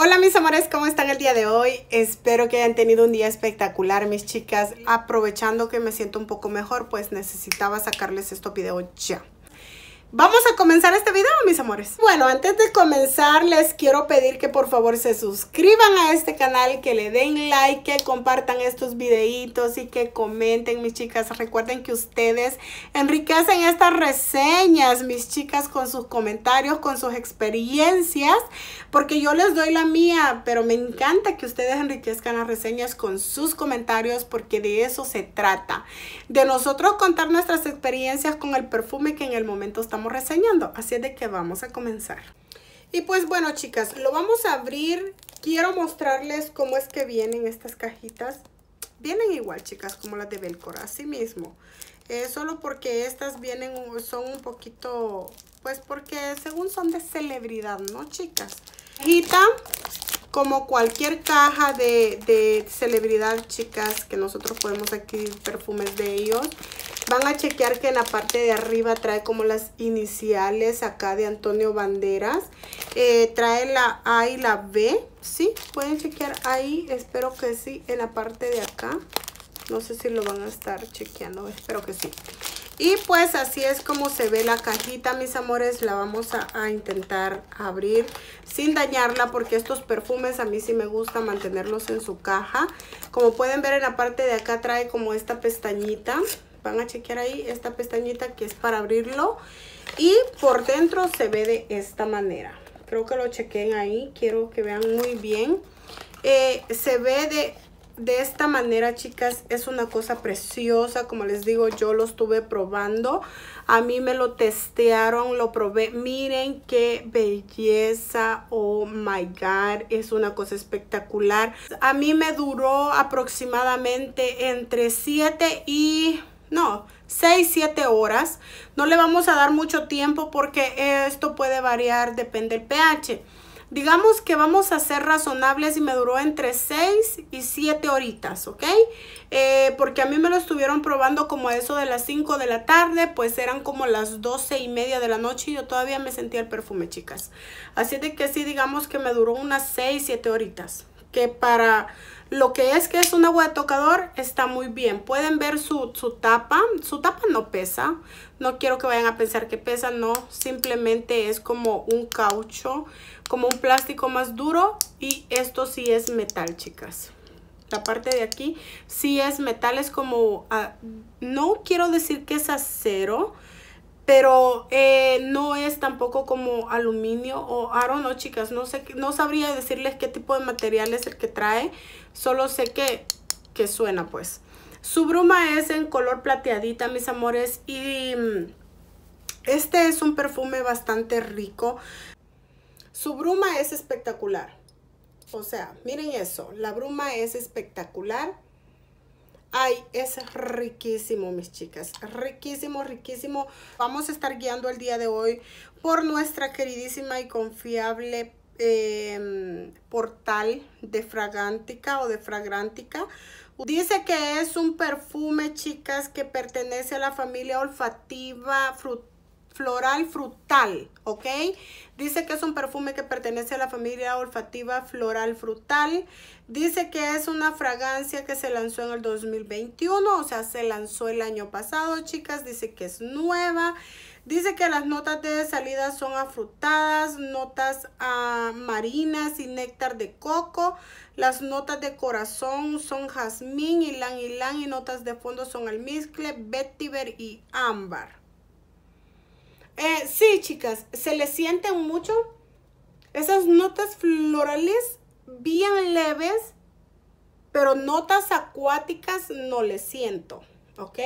Hola mis amores, ¿cómo están el día de hoy? Espero que hayan tenido un día espectacular mis chicas. Aprovechando que me siento un poco mejor, pues necesitaba sacarles esto video ya. Vamos a comenzar este video, mis amores. Bueno, antes de comenzar, les quiero pedir que por favor se suscriban a este canal, que le den like, que compartan estos videitos y que comenten, mis chicas. Recuerden que ustedes enriquecen estas reseñas, mis chicas, con sus comentarios, con sus experiencias, porque yo les doy la mía, pero me encanta que ustedes enriquezcan las reseñas con sus comentarios, porque de eso se trata. De nosotros contar nuestras experiencias con el perfume que en el momento está reseñando. Así es de que vamos a comenzar. Y pues bueno, chicas, lo vamos a abrir. Quiero mostrarles cómo es que vienen estas cajitas. Vienen igual, chicas, como las de Belcor así mismo. Eh, solo porque estas vienen, son un poquito, pues porque según son de celebridad, ¿no, chicas? Cajita, como cualquier caja de, de celebridad, chicas, que nosotros podemos aquí perfumes de ellos. Van a chequear que en la parte de arriba trae como las iniciales acá de Antonio Banderas. Eh, trae la A y la B, ¿sí? Pueden chequear ahí, espero que sí, en la parte de acá. No sé si lo van a estar chequeando, espero que sí. Y pues así es como se ve la cajita, mis amores. La vamos a, a, intentar abrir sin dañarla porque estos perfumes a mí sí me gusta mantenerlos en su caja. Como pueden ver en la parte de acá trae como esta pestañita van a chequear ahí esta pestañita que es para abrirlo y por dentro se ve de esta manera creo que lo chequeen ahí quiero que vean muy bien eh, se ve de de esta manera chicas es una cosa preciosa como les digo yo lo estuve probando a mí me lo testearon lo probé miren qué belleza oh my god es una cosa espectacular a mí me duró aproximadamente entre 7 y no, 6, 7 horas. No le vamos a dar mucho tiempo porque esto puede variar, depende del pH. Digamos que vamos a ser razonables y me duró entre 6 y 7 horitas, ¿ok? Eh, porque a mí me lo estuvieron probando como a eso de las 5 de la tarde, pues eran como las 12 y media de la noche y yo todavía me sentía el perfume, chicas. Así de que sí, digamos que me duró unas 6, 7 horitas que para lo que es que es un agua de tocador está muy bien. Pueden ver su, su, tapa. Su tapa no pesa. No quiero que vayan a pensar que pesa. No, simplemente es como un caucho, como un plástico más duro. Y esto sí es metal, chicas. La parte de aquí sí es metal. Es como, ah, no quiero decir que es acero, pero eh, no es tampoco como aluminio o aro. No, chicas, no sé, no sabría decirles qué tipo de material es el que trae, solo sé que, que suena pues. Su bruma es en color plateadita, mis amores, y mm, este es un perfume bastante rico. Su bruma es espectacular, o sea, miren eso, la bruma es espectacular Ay, es riquísimo, mis chicas. Riquísimo, riquísimo. Vamos a estar guiando el día de hoy por nuestra queridísima y confiable em, portal de Fragántica o de Fragrántica. Dice que es un perfume, chicas, que pertenece a la familia olfativa, frutal floral frutal, ¿ok? Dice que es un perfume que pertenece a la familia olfativa floral frutal. Dice que es una fragancia que se lanzó en el 2021, o sea, se lanzó el año pasado, chicas. Dice que es nueva. Dice que las notas de salida son afrutadas, notas ah, marinas y néctar de coco. Las notas de corazón son jazmín, y ylang y notas de fondo son almizcle, vetiver y ámbar. Eh, sí, chicas, se le sienten mucho esas notas florales bien leves, pero notas acuáticas no le siento, ¿ok?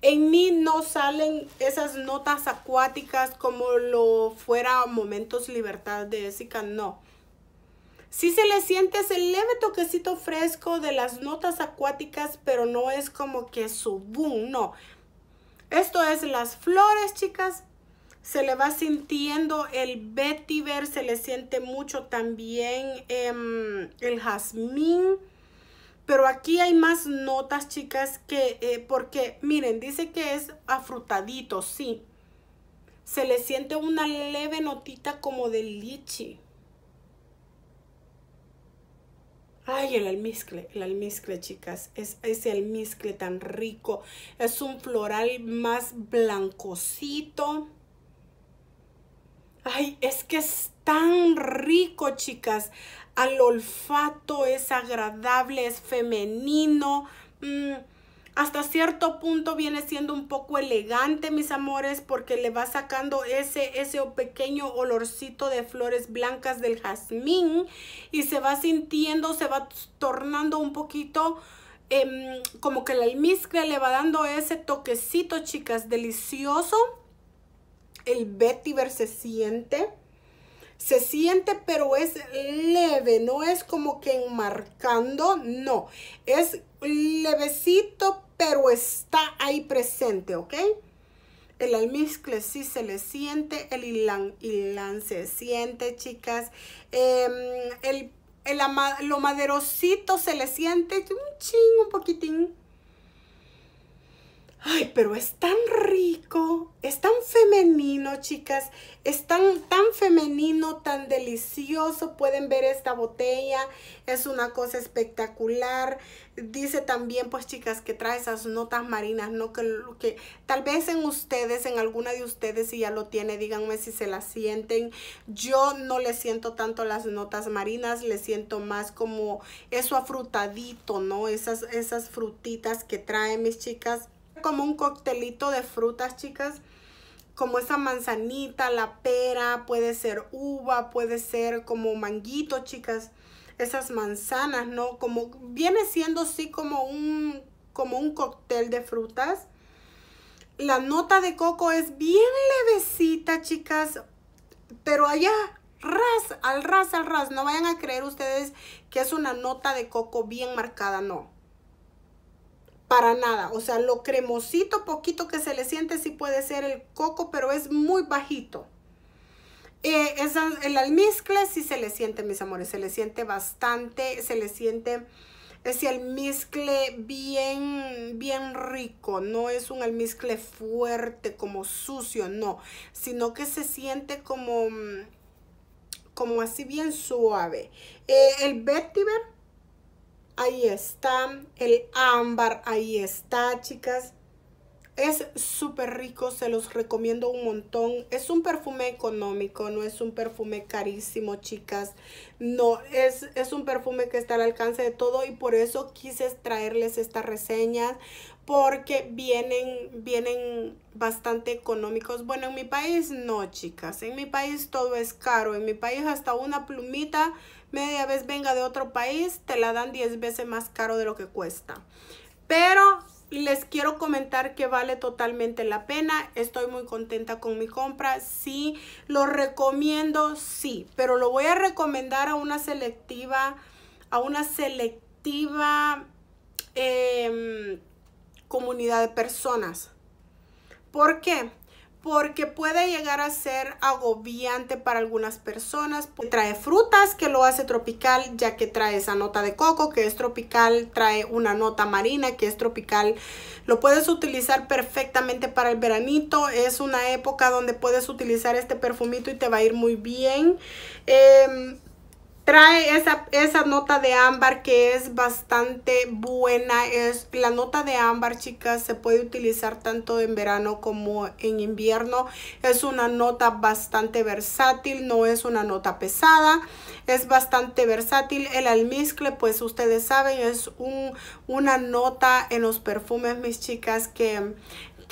En mí no salen esas notas acuáticas como lo fuera Momentos Libertad de Jessica, no. Sí se le siente ese leve toquecito fresco de las notas acuáticas, pero no es como que su boom, no. Esto es las flores, chicas. Se le va sintiendo el vetiver, se le siente mucho también em, el jazmín. Pero aquí hay más notas, chicas, que eh, porque, miren, dice que es afrutadito, sí. Se le siente una leve notita como de lichi. Ay, el almizcle, el almizcle, chicas. Es ese almizcle tan rico. Es un floral más blancocito. Ay, es que es tan rico, chicas. Al olfato es agradable, es femenino. mmm hasta cierto punto viene siendo un poco elegante, mis amores, porque le va sacando ese, ese pequeño olorcito de flores blancas del jazmín y se va sintiendo, se va tornando un poquito em, como que la almizcle le va dando ese toquecito, chicas, delicioso. El vetiver se siente se siente, pero es leve, no es como que enmarcando, no, es levecito, pero está ahí presente, ¿ok? El almizcle sí se le siente, el hilán, se siente, chicas. Em, el, lo maderosito se le siente un ching, un poquitín pero es tan rico, es tan femenino, chicas, es tan, femenino, tan delicioso. Pueden ver esta botella, es una cosa espectacular. Dice también, pues chicas, que trae esas notas marinas, ¿no? Que, que tal vez en ustedes, en alguna de ustedes, si ya lo tiene, díganme si se la sienten. Yo no le siento tanto las notas marinas, le siento más como eso afrutadito, ¿no? Esas, esas frutitas que trae, mis chicas como un coctelito de frutas, chicas. Como esa manzanita, la pera, puede ser uva, puede ser como manguito, chicas. Esas manzanas, ¿no? Como viene siendo así como un, como un cóctel de frutas. La nota de coco es bien levecita, chicas. Pero allá, ras, al ras, al ras. No vayan a creer ustedes que es una nota de coco bien marcada, no para nada. O sea, lo cremosito poquito que se le siente sí puede ser el coco, pero es muy bajito. Eh, el almizcle sí se le siente, mis amores, se le siente bastante, se le siente ese almizcle bien, bien rico. No es un almizcle fuerte, como sucio, no, sino que se siente como, como así bien suave. Eh, el vetiver Ahí está. El ámbar, ahí está, chicas. Es súper rico, se los recomiendo un montón. Es un perfume económico, no es un perfume carísimo, chicas. No, es, es un perfume que está al alcance de todo y por eso quise traerles estas reseñas porque vienen, vienen bastante económicos. Bueno, en mi país no, chicas. En mi país todo es caro. En mi país hasta una plumita media vez venga de otro país, te la dan 10 veces más caro de lo que cuesta. Pero les quiero comentar que vale totalmente la pena. Estoy muy contenta con mi compra. Sí, lo recomiendo, sí. Pero lo voy a recomendar a una selectiva, a una selectiva em, comunidad de personas. ¿Por qué? porque puede llegar a ser agobiante para algunas personas. Trae frutas que lo hace tropical ya que trae esa nota de coco que es tropical, trae una nota marina que es tropical. Lo puedes utilizar perfectamente para el veranito. Es una época donde puedes utilizar este perfumito y te va a ir muy bien. Eh, trae esa, esa, nota de ámbar que es bastante buena. Es, la nota de ámbar, chicas, se puede utilizar tanto en verano como en invierno. Es una nota bastante versátil, no es una nota pesada. Es bastante versátil. El almizcle, pues ustedes saben, es un, una nota en los perfumes, mis chicas, que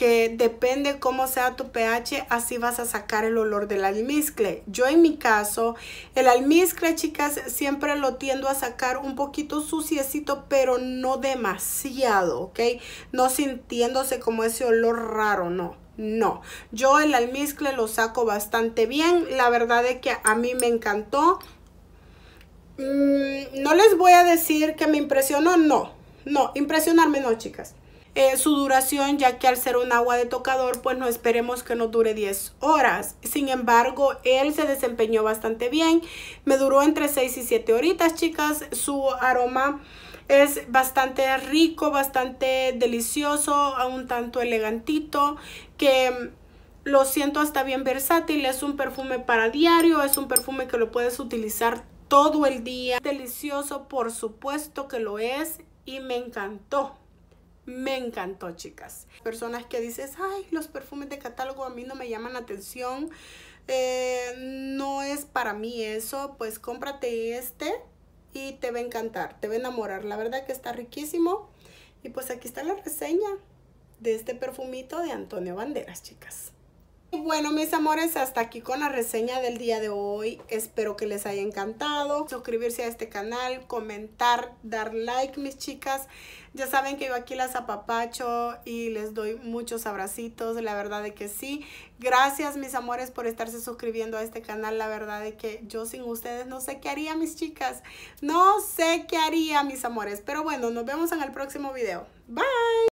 que depende cómo sea tu pH, así vas a sacar el olor del almizcle. Yo en mi caso, el almizcle, chicas, siempre lo tiendo a sacar un poquito suciecito, pero no demasiado, ¿ok? No sintiéndose como ese olor raro, no. No, yo el almizcle lo saco bastante bien. La verdad es que a mí me encantó. Mm, no les voy a decir que me impresionó, no. No, impresionarme no, chicas. Eh, su duración, ya que al ser un agua de tocador, pues no esperemos que no dure 10 horas. Sin embargo, él se desempeñó bastante bien. Me duró entre 6 y 7 horitas, chicas. Su aroma es bastante rico, bastante delicioso, un tanto elegantito, que mm, lo siento hasta bien versátil. Es un perfume para diario, es un perfume que lo puedes utilizar todo el día. Delicioso, por supuesto que lo es y me encantó. Me encantó, chicas. Personas que dices, ay, los perfumes de catálogo a mí no me llaman la atención. Eh, no es para mí eso. Pues cómprate este y te va a encantar, te va a enamorar. La verdad que está riquísimo. Y pues aquí está la reseña de este perfumito de Antonio Banderas, chicas. Bueno, mis amores, hasta aquí con la reseña del día de hoy. Espero que les haya encantado. Suscribirse a este canal, comentar, dar like, mis chicas. Ya saben que yo aquí las apapacho y les doy muchos abracitos. La verdad de que sí. Gracias, mis amores, por estarse suscribiendo a este canal. La verdad de que yo sin ustedes no sé qué haría, mis chicas. No sé qué haría, mis amores. Pero bueno, nos vemos en el próximo video. Bye.